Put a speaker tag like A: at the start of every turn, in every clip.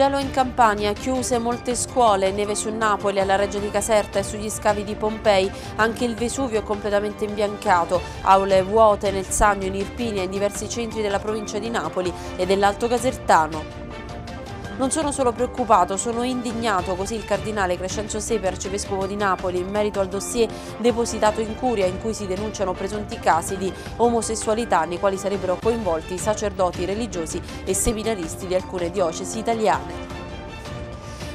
A: Gelo in Campania, chiuse molte scuole, neve su Napoli, alla Reggio di Caserta e sugli scavi di Pompei, anche il Vesuvio è completamente imbiancato, aule vuote nel Sannio, in Irpinia e in diversi centri della provincia di Napoli e dell'Alto Casertano. Non sono solo preoccupato, sono indignato, così il cardinale Crescenzo Sepe, arcivescovo di Napoli, in merito al dossier depositato in curia in cui si denunciano presunti casi di omosessualità nei quali sarebbero coinvolti sacerdoti religiosi e seminaristi di alcune diocesi italiane.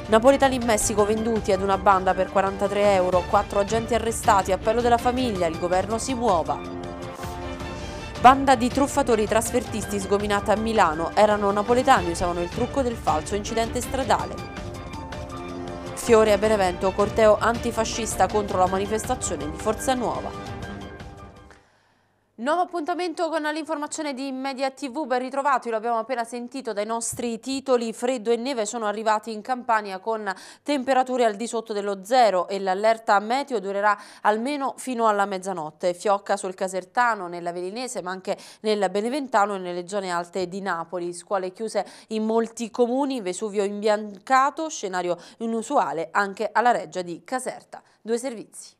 A: Napoletani in Messico venduti ad una banda per 43 euro, quattro agenti arrestati, appello della famiglia, il governo si muova. Banda di truffatori trasfertisti sgominata a Milano, erano napoletani, usavano il trucco del falso incidente stradale. Fiore a Benevento, corteo antifascista contro la manifestazione di Forza Nuova. Nuovo appuntamento con l'informazione di Media TV, ben ritrovati, lo abbiamo appena sentito dai nostri titoli, freddo e neve sono arrivati in Campania con temperature al di sotto dello zero e l'allerta meteo durerà almeno fino alla mezzanotte, fiocca sul Casertano, nella Velinese ma anche nel Beneventano e nelle zone alte di Napoli, scuole chiuse in molti comuni, Vesuvio imbiancato, scenario inusuale anche alla reggia di Caserta. Due servizi.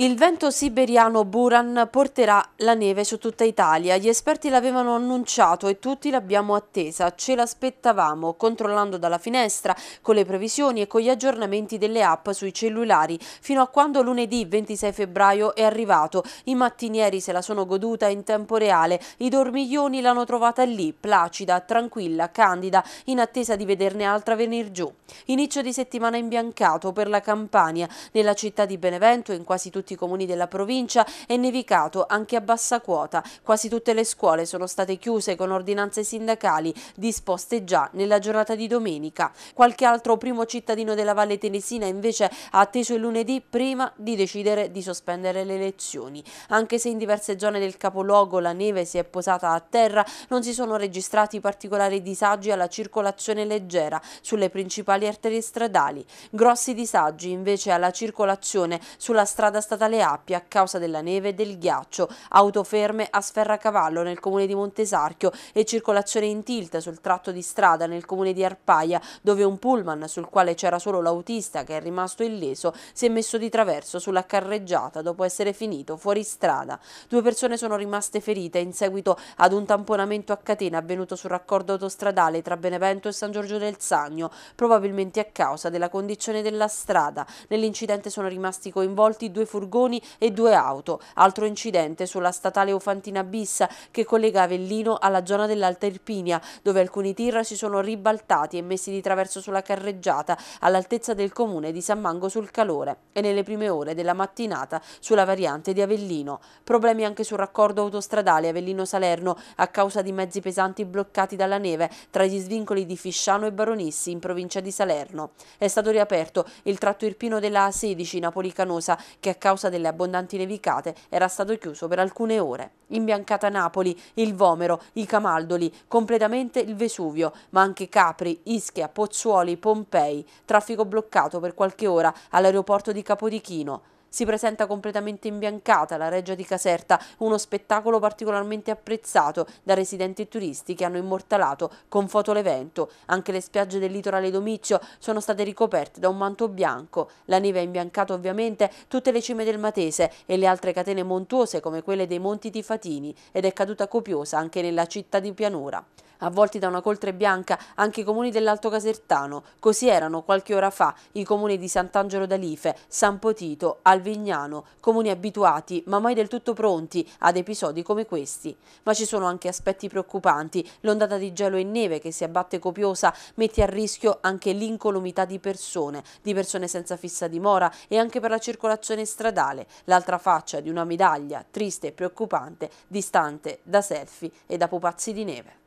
A: Il vento siberiano Buran porterà la neve su tutta Italia. Gli esperti l'avevano annunciato e tutti l'abbiamo attesa. Ce l'aspettavamo, controllando dalla finestra, con le previsioni e con gli aggiornamenti delle app sui cellulari, fino a quando lunedì 26 febbraio è arrivato. I mattinieri se la sono goduta in tempo reale. I dormiglioni l'hanno trovata lì, placida, tranquilla, candida, in attesa di vederne altra venir giù. Inizio di settimana imbiancato per la Campania. Nella città di Benevento, in quasi tutti tutti i comuni della provincia è nevicato anche a bassa quota. Quasi tutte le scuole sono state chiuse con ordinanze sindacali disposte già nella giornata di domenica. Qualche altro primo cittadino della Valle Telesina invece ha atteso il lunedì prima di decidere di sospendere le elezioni. Anche se in diverse zone del capoluogo la neve si è posata a terra, non si sono registrati particolari disagi alla circolazione leggera sulle principali arterie stradali. Grossi disagi invece alla circolazione sulla strada statale dalle Appia a causa della neve e del ghiaccio, autoferme a Sferracavallo nel comune di Montesarchio e circolazione in tilt sul tratto di strada nel comune di Arpaia, dove un pullman sul quale c'era solo l'autista che è rimasto illeso si è messo di traverso sulla carreggiata dopo essere finito fuori strada. Due persone sono rimaste ferite in seguito ad un tamponamento a catena avvenuto sul raccordo autostradale tra Benevento e San Giorgio del Sagno, probabilmente a causa della condizione della strada. Nell'incidente sono rimasti coinvolti due furgoni furgoni e due auto. Altro incidente sulla statale Ufantina Bissa che collega Avellino alla zona dell'Alta Irpinia, dove alcuni tir si sono ribaltati e messi di traverso sulla carreggiata all'altezza del comune di San Mango sul Calore e nelle prime ore della mattinata sulla variante di Avellino. Problemi anche sul raccordo autostradale Avellino-Salerno a causa di mezzi pesanti bloccati dalla neve tra gli svincoli di Fisciano e Baronissi in provincia di Salerno. È stato riaperto il tratto irpino della A16 Napoli-Canosa che a causa causa delle abbondanti nevicate era stato chiuso per alcune ore. Imbiancata Napoli, il Vomero, i Camaldoli, completamente il Vesuvio, ma anche Capri, Ischia, Pozzuoli, Pompei, traffico bloccato per qualche ora all'aeroporto di Capodichino. Si presenta completamente imbiancata la Reggia di Caserta, uno spettacolo particolarmente apprezzato da residenti e turisti che hanno immortalato con foto l'evento. Anche le spiagge del litorale Domizio sono state ricoperte da un manto bianco. La neve ha imbiancato ovviamente tutte le cime del Matese e le altre catene montuose come quelle dei Monti Tifatini ed è caduta copiosa anche nella città di Pianura avvolti da una coltre bianca anche i comuni dell'Alto Casertano. Così erano qualche ora fa i comuni di Sant'Angelo d'Alife, San Potito, Alvignano, comuni abituati ma mai del tutto pronti ad episodi come questi. Ma ci sono anche aspetti preoccupanti. L'ondata di gelo e neve che si abbatte copiosa mette a rischio anche l'incolumità di persone, di persone senza fissa dimora e anche per la circolazione stradale, l'altra faccia di una medaglia triste e preoccupante, distante da selfie e da pupazzi di neve.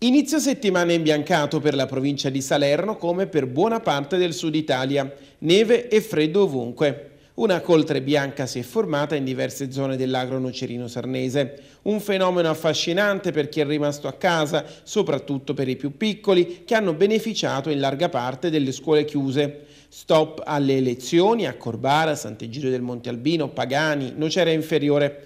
B: Inizio settimana imbiancato per la provincia di Salerno come per buona parte del sud Italia. Neve e freddo ovunque. Una coltre bianca si è formata in diverse zone dell'agro nocerino sarnese. Un fenomeno affascinante per chi è rimasto a casa, soprattutto per i più piccoli, che hanno beneficiato in larga parte delle scuole chiuse. Stop alle elezioni a Corbara, Sant'Egidio del Monte Albino, Pagani, Nocera Inferiore.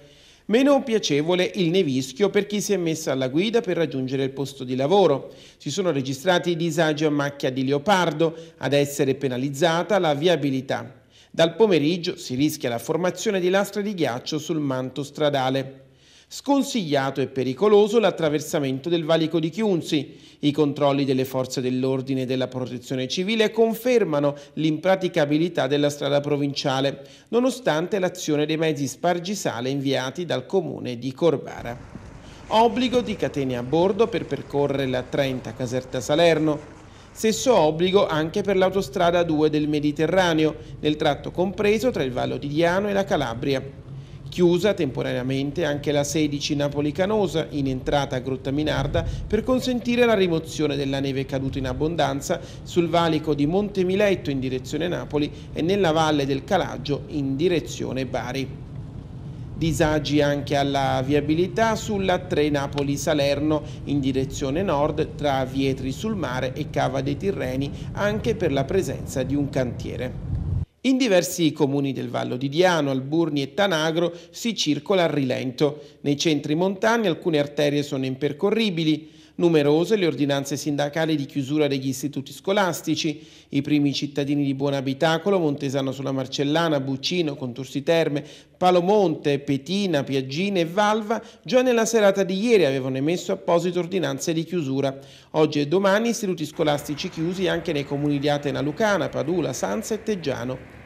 B: Meno piacevole il nevischio per chi si è messa alla guida per raggiungere il posto di lavoro. Si sono registrati disagi a macchia di leopardo, ad essere penalizzata la viabilità. Dal pomeriggio si rischia la formazione di lastre di ghiaccio sul manto stradale. Sconsigliato e pericoloso l'attraversamento del valico di Chiunzi. I controlli delle forze dell'ordine e della protezione civile confermano l'impraticabilità della strada provinciale, nonostante l'azione dei mezzi spargisale inviati dal comune di Corbara. Obbligo di catene a bordo per percorrere la 30 Caserta Salerno. Stesso obbligo anche per l'autostrada 2 del Mediterraneo, nel tratto compreso tra il Vallo di Diano e la Calabria chiusa temporaneamente anche la 16 Napoli-Canosa in entrata a Grotta Minarda per consentire la rimozione della neve caduta in abbondanza sul valico di Monte Miletto in direzione Napoli e nella valle del Calaggio in direzione Bari. Disagi anche alla viabilità sulla 3 Napoli-Salerno in direzione nord tra Vietri sul mare e Cava dei Tirreni anche per la presenza di un cantiere. In diversi comuni del Vallo di Diano, Alburni e Tanagro si circola a rilento. Nei centri montani alcune arterie sono impercorribili, Numerose le ordinanze sindacali di chiusura degli istituti scolastici, i primi cittadini di Buon Abitacolo, Montesano sulla Marcellana, Buccino, Contursi Terme, Palomonte, Petina, Piaggine e Valva già nella serata di ieri avevano emesso apposite ordinanze di chiusura. Oggi e domani istituti scolastici chiusi anche nei comuni di Atena Lucana, Padula, Sanza e Teggiano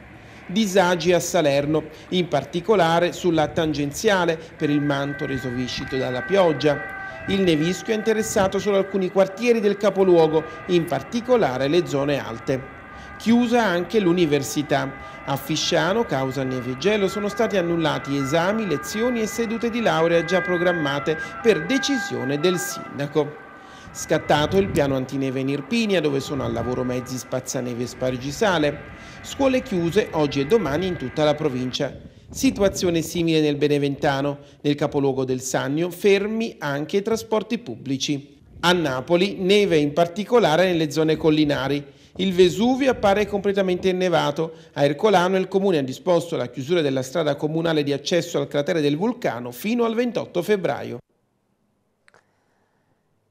B: disagi a Salerno, in particolare sulla tangenziale per il manto reso viscito dalla pioggia. Il nevischio ha interessato solo alcuni quartieri del capoluogo, in particolare le zone alte. Chiusa anche l'università. A Fisciano, causa neve e gelo, sono stati annullati esami, lezioni e sedute di laurea già programmate per decisione del sindaco. Scattato il piano antineve in Irpinia, dove sono al lavoro mezzi spazzaneve e spargisale. Scuole chiuse oggi e domani in tutta la provincia. Situazione simile nel Beneventano, nel capoluogo del Sannio, fermi anche i trasporti pubblici. A Napoli neve in particolare nelle zone collinari. Il Vesuvio appare completamente innevato. A Ercolano il comune ha disposto la chiusura della strada comunale di accesso al cratere del vulcano fino al 28 febbraio.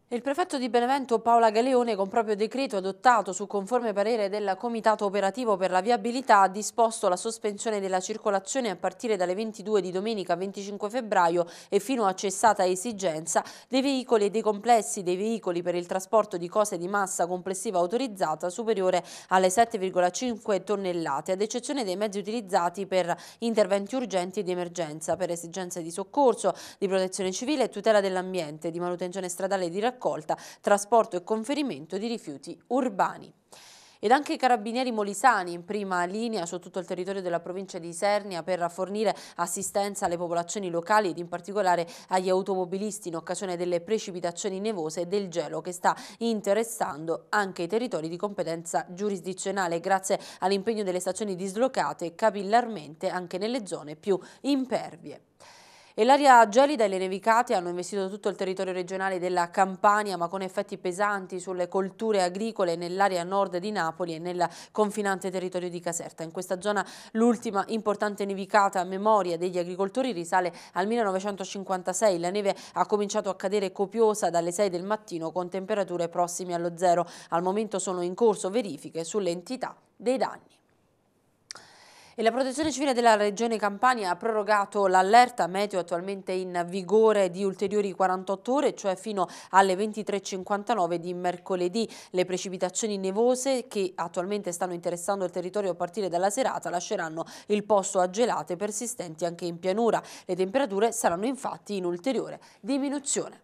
A: Il prefetto di Benevento Paola Galeone con proprio decreto adottato su conforme parere del Comitato Operativo per la Viabilità ha disposto la sospensione della circolazione a partire dalle 22 di domenica 25 febbraio e fino a cessata esigenza dei veicoli e dei complessi dei veicoli per il trasporto di cose di massa complessiva autorizzata superiore alle 7,5 tonnellate ad eccezione dei mezzi utilizzati per interventi urgenti e di emergenza per esigenze di soccorso, di protezione civile e tutela dell'ambiente, di manutenzione stradale e di raccolta raccolta, trasporto e conferimento di rifiuti urbani. Ed anche i carabinieri molisani in prima linea su tutto il territorio della provincia di Isernia per fornire assistenza alle popolazioni locali ed in particolare agli automobilisti in occasione delle precipitazioni nevose e del gelo che sta interessando anche i territori di competenza giurisdizionale grazie all'impegno delle stazioni dislocate capillarmente anche nelle zone più impervie. E l'aria gelida e le nevicate hanno investito tutto il territorio regionale della Campania, ma con effetti pesanti sulle colture agricole nell'area nord di Napoli e nel confinante territorio di Caserta. In questa zona l'ultima importante nevicata a memoria degli agricoltori risale al 1956. La neve ha cominciato a cadere copiosa dalle 6 del mattino con temperature prossime allo zero. Al momento sono in corso verifiche sull'entità dei danni. E la protezione civile della regione Campania ha prorogato l'allerta meteo attualmente in vigore di ulteriori 48 ore, cioè fino alle 23.59 di mercoledì. Le precipitazioni nevose che attualmente stanno interessando il territorio a partire dalla serata lasceranno il posto a gelate persistenti anche in pianura. Le temperature saranno infatti in ulteriore diminuzione.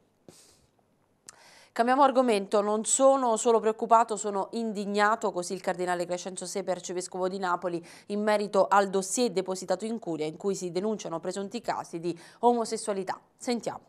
A: Cambiamo argomento, non sono solo preoccupato, sono indignato, così il cardinale Crescenzo Sepe, arcivescovo di Napoli, in merito al dossier depositato in curia in cui si denunciano presunti casi di omosessualità. Sentiamo.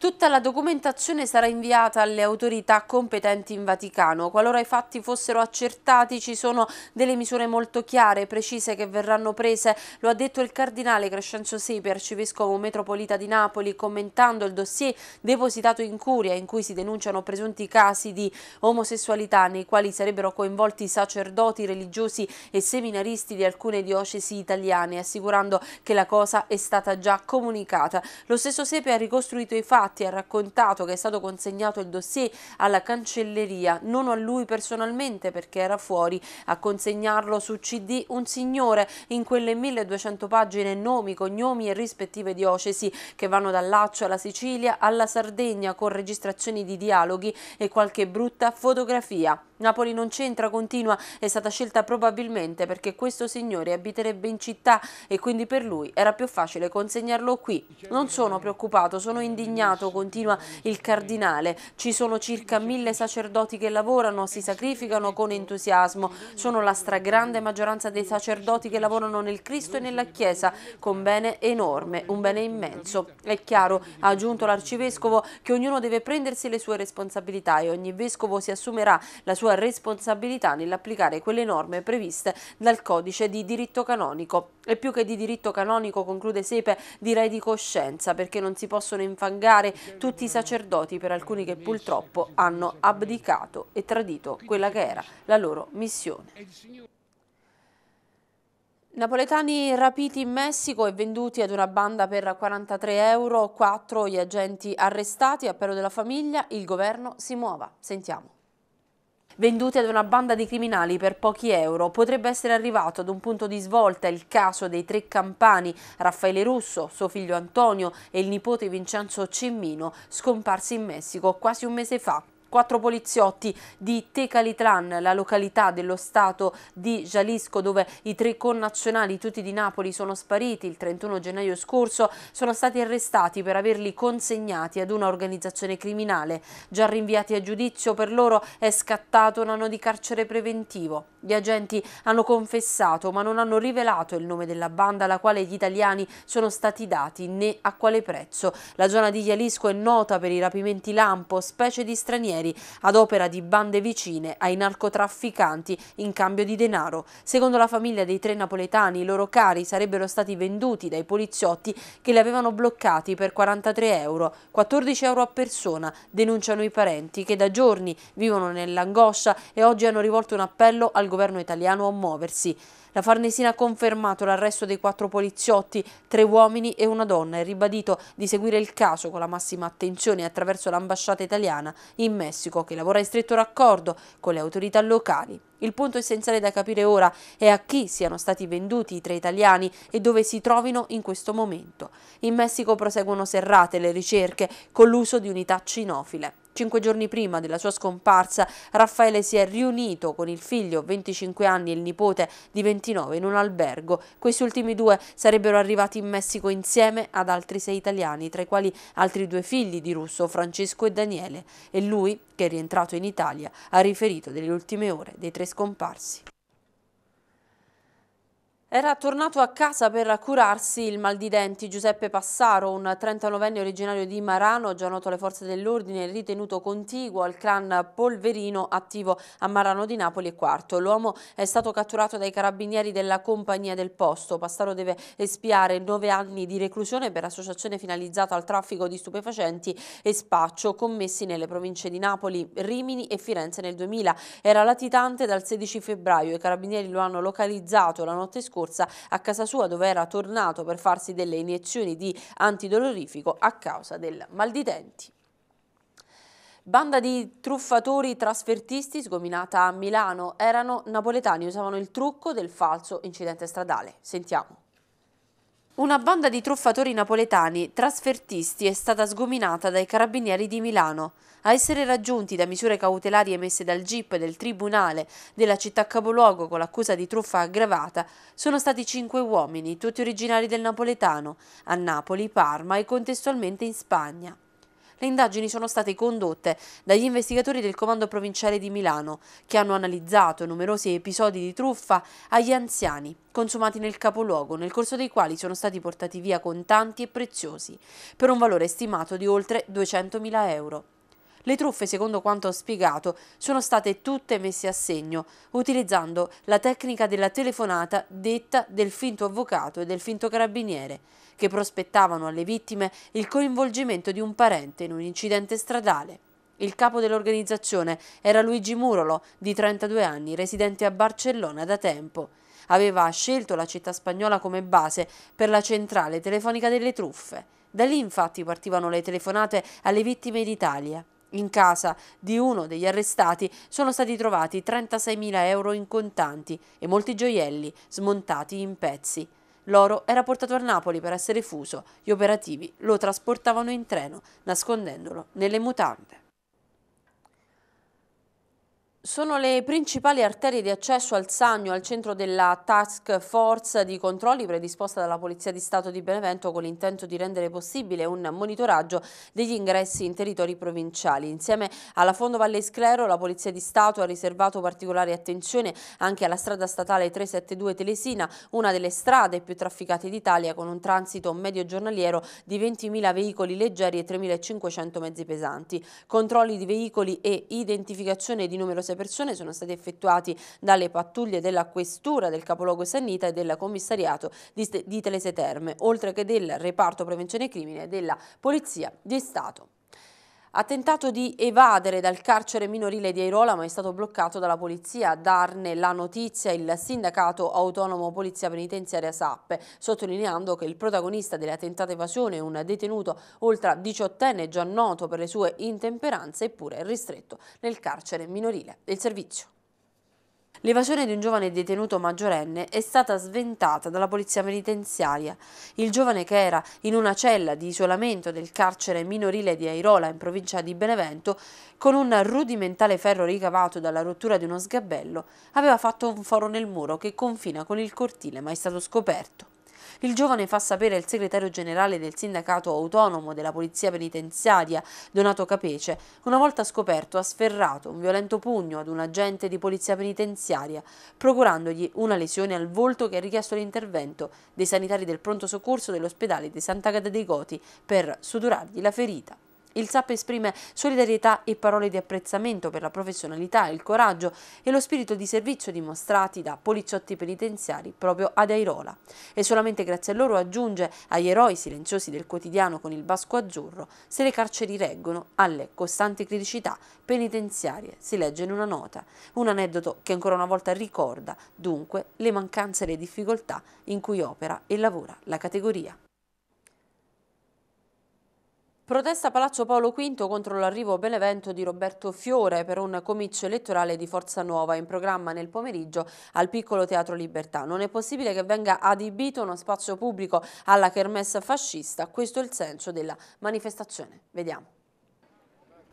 A: Tutta la documentazione sarà inviata alle autorità competenti in Vaticano. Qualora i fatti fossero accertati ci sono delle misure molto chiare e precise che verranno prese, lo ha detto il cardinale Crescenzo Sepi, arcivescovo metropolita di Napoli, commentando il dossier depositato in curia in cui si denunciano presunti casi di omosessualità nei quali sarebbero coinvolti sacerdoti religiosi e seminaristi di alcune diocesi italiane, assicurando che la cosa è stata già comunicata. Lo stesso Sepi ha ricostruito i fatti infatti ha raccontato che è stato consegnato il dossier alla cancelleria, non a lui personalmente perché era fuori, a consegnarlo su CD un signore in quelle 1200 pagine nomi, cognomi e rispettive diocesi che vanno dal Laccio alla Sicilia alla Sardegna con registrazioni di dialoghi e qualche brutta fotografia. Napoli non c'entra, continua, è stata scelta probabilmente perché questo signore abiterebbe in città e quindi per lui era più facile consegnarlo qui. Non sono preoccupato, sono indignato Stato, continua il Cardinale. Ci sono circa mille sacerdoti che lavorano, si sacrificano con entusiasmo. Sono la stragrande maggioranza dei sacerdoti che lavorano nel Cristo e nella Chiesa con bene enorme, un bene immenso. È chiaro, ha aggiunto l'Arcivescovo, che ognuno deve prendersi le sue responsabilità e ogni Vescovo si assumerà la sua responsabilità nell'applicare quelle norme previste dal Codice di diritto canonico. E più che di diritto canonico, conclude Sepe, direi di coscienza, perché non si possono infangare ricordare tutti i sacerdoti per alcuni che purtroppo hanno abdicato e tradito quella che era la loro missione. Napoletani rapiti in Messico e venduti ad una banda per 43 euro, quattro gli agenti arrestati, appello della famiglia, il governo si muova. Sentiamo venduti ad una banda di criminali per pochi euro. Potrebbe essere arrivato ad un punto di svolta il caso dei tre campani, Raffaele Russo, suo figlio Antonio e il nipote Vincenzo Cimmino, scomparsi in Messico quasi un mese fa. Quattro poliziotti di Tecalitlan, la località dello stato di Jalisco dove i tre connazionali tutti di Napoli sono spariti il 31 gennaio scorso, sono stati arrestati per averli consegnati ad un'organizzazione criminale. Già rinviati a giudizio per loro è scattato un anno di carcere preventivo. Gli agenti hanno confessato ma non hanno rivelato il nome della banda alla quale gli italiani sono stati dati né a quale prezzo. La zona di Jalisco è nota per i rapimenti lampo, specie di stranieri stranieri ad opera di bande vicine ai narcotrafficanti in cambio di denaro. Secondo la famiglia dei tre napoletani i loro cari sarebbero stati venduti dai poliziotti che li avevano bloccati per 43 euro, 14 euro a persona, denunciano i parenti che da giorni vivono nell'angoscia e oggi hanno rivolto un appello al governo italiano a muoversi. La Farnesina ha confermato l'arresto dei quattro poliziotti, tre uomini e una donna e ribadito di seguire il caso con la massima attenzione attraverso l'ambasciata italiana in Messico che lavora in stretto raccordo con le autorità locali. Il punto essenziale da capire ora è a chi siano stati venduti i tre italiani e dove si trovino in questo momento. In Messico proseguono serrate le ricerche con l'uso di unità cinofile. Cinque giorni prima della sua scomparsa, Raffaele si è riunito con il figlio, 25 anni, e il nipote di 29 in un albergo. Questi ultimi due sarebbero arrivati in Messico insieme ad altri sei italiani, tra i quali altri due figli di russo, Francesco e Daniele. E lui, che è rientrato in Italia, ha riferito delle ultime ore dei tre scomparsi. Era tornato a casa per curarsi il mal di denti. Giuseppe Passaro, un 39enne originario di Marano, già noto alle forze dell'ordine, ritenuto contiguo al clan Polverino attivo a Marano di Napoli e Quarto. L'uomo è stato catturato dai carabinieri della compagnia del posto. Passaro deve espiare nove anni di reclusione per associazione finalizzata al traffico di stupefacenti e spaccio commessi nelle province di Napoli, Rimini e Firenze nel 2000. Era latitante dal 16 febbraio. I carabinieri lo hanno localizzato la notte scorsa scorsa a casa sua dove era tornato per farsi delle iniezioni di antidolorifico a causa del mal di denti. Banda di truffatori trasfertisti sgominata a Milano. Erano napoletani, usavano il trucco del falso incidente stradale. Sentiamo. Una banda di truffatori napoletani, trasfertisti, è stata sgominata dai carabinieri di Milano. A essere raggiunti da misure cautelari emesse dal GIP del Tribunale della città capoluogo con l'accusa di truffa aggravata sono stati cinque uomini, tutti originari del napoletano, a Napoli, Parma e contestualmente in Spagna. Le indagini sono state condotte dagli investigatori del Comando Provinciale di Milano, che hanno analizzato numerosi episodi di truffa agli anziani consumati nel capoluogo, nel corso dei quali sono stati portati via contanti e preziosi, per un valore stimato di oltre 200.000 euro. Le truffe, secondo quanto ho spiegato, sono state tutte messe a segno, utilizzando la tecnica della telefonata detta del finto avvocato e del finto carabiniere, che prospettavano alle vittime il coinvolgimento di un parente in un incidente stradale. Il capo dell'organizzazione era Luigi Murolo, di 32 anni, residente a Barcellona da tempo. Aveva scelto la città spagnola come base per la centrale telefonica delle truffe. Da lì infatti partivano le telefonate alle vittime d'Italia. In casa di uno degli arrestati sono stati trovati 36.000 euro in contanti e molti gioielli smontati in pezzi. L'oro era portato a Napoli per essere fuso, gli operativi lo trasportavano in treno, nascondendolo nelle mutande. Sono le principali arterie di accesso al Sagno al centro della task force di controlli predisposta dalla Polizia di Stato di Benevento con l'intento di rendere possibile un monitoraggio degli ingressi in territori provinciali. Insieme alla Fondo Valle Sclero la Polizia di Stato ha riservato particolare attenzione anche alla strada statale 372 Telesina, una delle strade più trafficate d'Italia con un transito medio giornaliero di 20.000 veicoli leggeri e 3.500 mezzi pesanti. Controlli di veicoli e identificazione di numerosi numerose persone sono stati effettuati dalle pattuglie della Questura del capoluogo Sannita e del commissariato di, di Telese Terme, oltre che del reparto prevenzione crimine e della Polizia di Stato. Ha tentato di evadere dal carcere minorile di Airola ma è stato bloccato dalla polizia. A darne la notizia il sindacato autonomo Polizia Penitenziaria SAP, sottolineando che il protagonista della tentata evasione, un detenuto oltre 18enne già noto per le sue intemperanze, eppure è ristretto nel carcere minorile. Il servizio. L'evasione di un giovane detenuto maggiorenne è stata sventata dalla polizia penitenziaria. Il giovane che era in una cella di isolamento del carcere minorile di Airola in provincia di Benevento, con un rudimentale ferro ricavato dalla rottura di uno sgabello, aveva fatto un foro nel muro che confina con il cortile mai stato scoperto. Il giovane fa sapere al segretario generale del sindacato autonomo della polizia penitenziaria, Donato Capece, una volta scoperto ha sferrato un violento pugno ad un agente di polizia penitenziaria, procurandogli una lesione al volto che ha richiesto l'intervento dei sanitari del pronto soccorso dell'ospedale di Santa Cata dei Goti per sudurargli la ferita. Il SAP esprime solidarietà e parole di apprezzamento per la professionalità, il coraggio e lo spirito di servizio dimostrati da poliziotti penitenziari proprio ad Airola. E solamente grazie a loro, aggiunge, agli eroi silenziosi del quotidiano con il basco azzurro, se le carceri reggono alle costanti criticità penitenziarie, si legge in una nota. Un aneddoto che ancora una volta ricorda, dunque, le mancanze e le difficoltà in cui opera e lavora la categoria. Protesta Palazzo Paolo V contro l'arrivo a Benevento di Roberto Fiore per un comizio elettorale di Forza Nuova in programma nel pomeriggio al piccolo Teatro Libertà. Non è possibile che venga adibito uno spazio pubblico alla kermessa fascista, questo è il senso della manifestazione. Vediamo.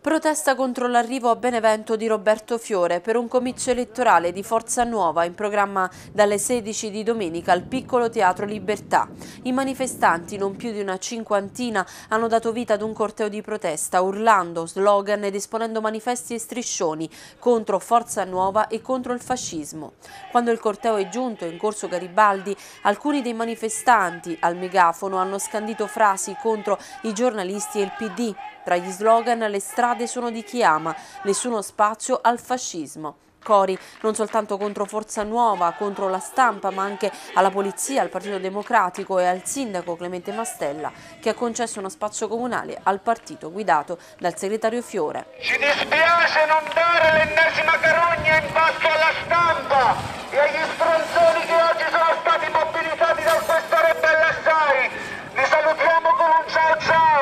A: Protesta contro l'arrivo a Benevento di Roberto Fiore per un comizio elettorale di Forza Nuova in programma dalle 16 di domenica al piccolo teatro Libertà. I manifestanti, non più di una cinquantina, hanno dato vita ad un corteo di protesta urlando slogan ed esponendo manifesti e striscioni contro Forza Nuova e contro il fascismo. Quando il corteo è giunto in corso Garibaldi, alcuni dei manifestanti al megafono hanno scandito frasi contro i giornalisti e il PD tra gli slogan le strade sono di chi ama, nessuno spazio al fascismo cori non soltanto contro Forza Nuova, contro la stampa, ma anche alla polizia, al Partito Democratico e al sindaco Clemente Mastella che ha concesso uno spazio comunale al partito guidato dal segretario Fiore.
B: Ci dispiace non dare l'ennesima carogna in pasto alla stampa e agli stronzoni che oggi sono stati mobilitati dal questa rebella Vi salutiamo con un ciao ciao!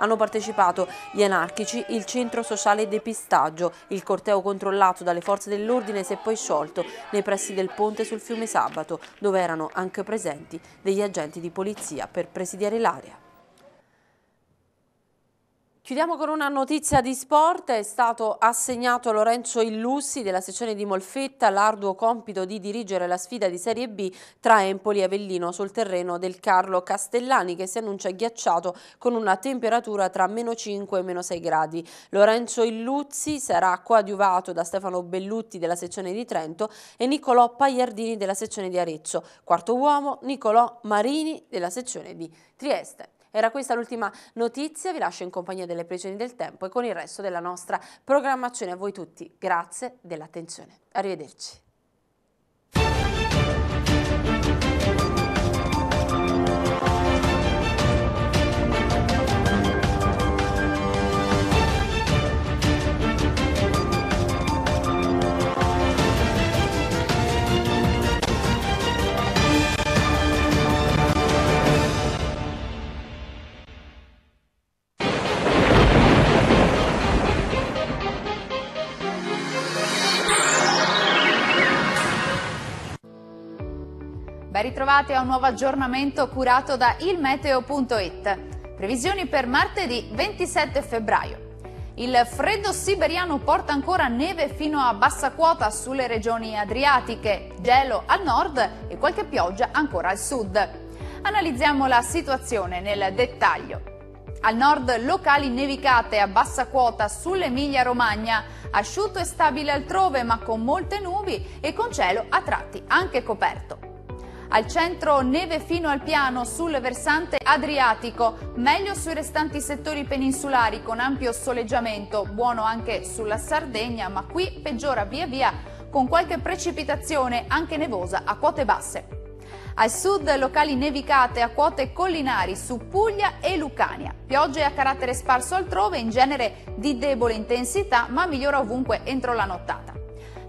A: hanno partecipato gli anarchici, il centro sociale depistaggio. Il corteo controllato dalle forze dell'ordine si è poi sciolto nei pressi del ponte sul fiume Sabato, dove erano anche presenti degli agenti di polizia per presidiare l'area. Chiudiamo con una notizia di sport, è stato assegnato a Lorenzo Illussi della sezione di Molfetta l'arduo compito di dirigere la sfida di Serie B tra Empoli e Avellino sul terreno del Carlo Castellani che si annuncia ghiacciato con una temperatura tra meno 5 e meno 6 gradi. Lorenzo Illussi sarà coadiuvato da Stefano Bellutti della sezione di Trento e Niccolò Pagliardini della sezione di Arezzo, quarto uomo Niccolò Marini della sezione di Trieste. Era questa l'ultima notizia, vi lascio in compagnia delle previsioni del tempo e con il resto della nostra programmazione a voi tutti. Grazie dell'attenzione. Arrivederci.
C: Ben ritrovati a un nuovo aggiornamento curato da ilmeteo.it. Previsioni per martedì 27 febbraio. Il freddo siberiano porta ancora neve fino a bassa quota sulle regioni adriatiche, gelo al nord e qualche pioggia ancora al sud. Analizziamo la situazione nel dettaglio. Al nord locali nevicate a bassa quota sull'Emilia Romagna, asciutto e stabile altrove ma con molte nubi e con cielo a tratti anche coperto. Al centro neve fino al piano sul versante adriatico, meglio sui restanti settori peninsulari con ampio soleggiamento, buono anche sulla Sardegna, ma qui peggiora via via con qualche precipitazione anche nevosa a quote basse. Al sud locali nevicate a quote collinari su Puglia e Lucania. Piogge a carattere sparso altrove, in genere di debole intensità, ma migliora ovunque entro la nottata.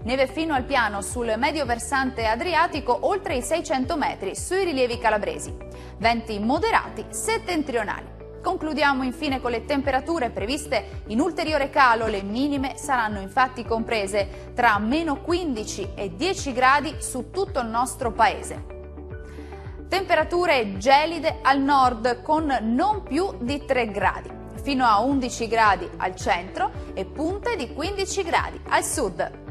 C: Neve fino al piano sul medio versante adriatico oltre i 600 metri sui rilievi calabresi. Venti moderati settentrionali. Concludiamo infine con le temperature previste in ulteriore calo, le minime saranno infatti comprese tra meno 15 e 10 gradi su tutto il nostro paese. Temperature gelide al nord con non più di 3 gradi, fino a 11 gradi al centro e punte di 15 gradi al sud.